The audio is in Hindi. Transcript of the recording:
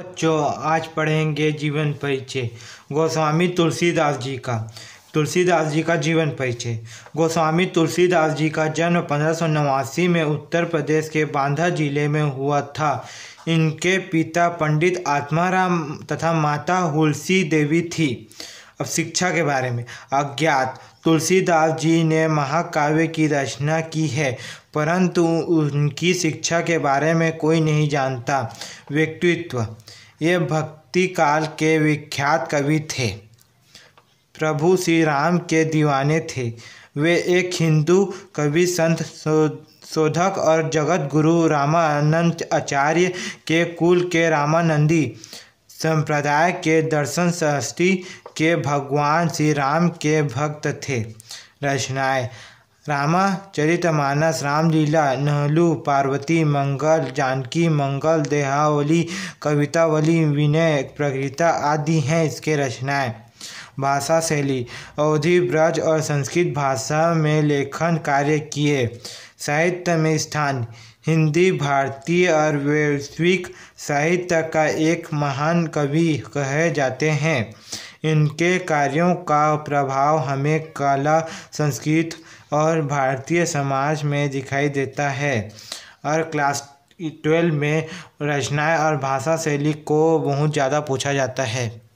बच्चों आज पढ़ेंगे जीवन परिचय गोस्वामी तुलसीदास जी का तुलसीदास जी का जीवन परिचय गोस्वामी तुलसीदास जी का जन्म पंद्रह में उत्तर प्रदेश के बांधा जिले में हुआ था इनके पिता पंडित आत्माराम तथा माता हुलसी देवी थी अब शिक्षा के बारे में अज्ञात तुलसीदास जी ने महाकाव्य की रचना की है परंतु उनकी शिक्षा के बारे में कोई नहीं जानता व्यक्तित्व ये भक्ति काल के विख्यात कवि थे प्रभु श्री राम के दीवाने थे वे एक हिंदू कवि संत शोधक और जगत गुरु रामानंद आचार्य के कुल के रामानंदी संप्रदाय के दर्शन सहस्ती के भगवान श्री राम के भक्त थे रचनाएं रामाचरित मानस रामलीला नहलू पार्वती मंगल जानकी मंगल देहावली कवितावली विनय प्रकृता आदि हैं इसके रचनाएं भाषा शैली अवधि ब्रज और संस्कृत भाषा में लेखन कार्य किए साहित्य में स्थान हिंदी भारतीय और वैश्विक साहित्य का एक महान कवि कहे जाते हैं इनके कार्यों का प्रभाव हमें कला संस्कृत और भारतीय समाज में दिखाई देता है और क्लास ट्वेल्व में रचनाएं और भाषा शैली को बहुत ज़्यादा पूछा जाता है